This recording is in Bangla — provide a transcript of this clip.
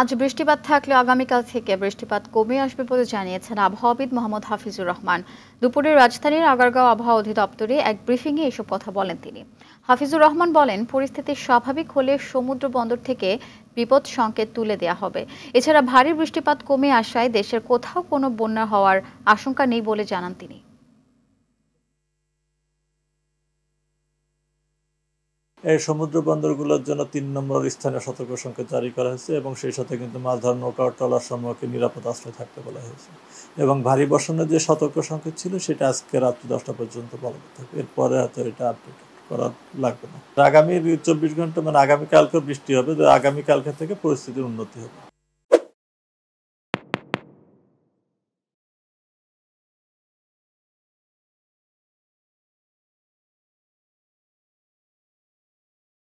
আজ বৃষ্টিপাত থাকলেও আগামীকাল থেকে বৃষ্টিপাত কমে আসবে বলে জানিয়েছেন আবহাওয়াবিদ মোহাম্মদ হাফিজুর রহমান দুপুরে রাজধানীর আগারগাঁও আবহাওয়া অধিদপ্তরে এক ব্রিফিংয়ে এসব কথা বলেন তিনি হাফিজুর রহমান বলেন পরিস্থিতি স্বাভাবিক হলে সমুদ্র বন্দর থেকে বিপদ সংকেত তুলে দেয়া হবে এছাড়া ভারী বৃষ্টিপাত কমে আসায় দেশের কোথাও কোনো বন্যা হওয়ার আশঙ্কা নেই বলে জানান তিনি এই সমুদ্র বন্দরগুলোর জন্য তিন নম্বর স্থানীয় সতর্ক সংকেত জারি করা হয়েছে এবং সেই সাথে কিন্তু মাছ ধরার নৌকা ট্রলার সম্পর্কে নিরাপদ আশ্রয় থাকতে বলা হয়েছে এবং ভারী বর্ষণের যে সতর্ক সংকেত ছিল সেটা আজকে রাত্রি দশটা পর্যন্ত বলা থাকবে এরপরে হয়তো এটা আপডেট করা লাগবে না আগামী চব্বিশ ঘন্টা মানে আগামীকালকে বৃষ্টি হবে আগামীকালকে থেকে পরিস্থিতির উন্নতি হবে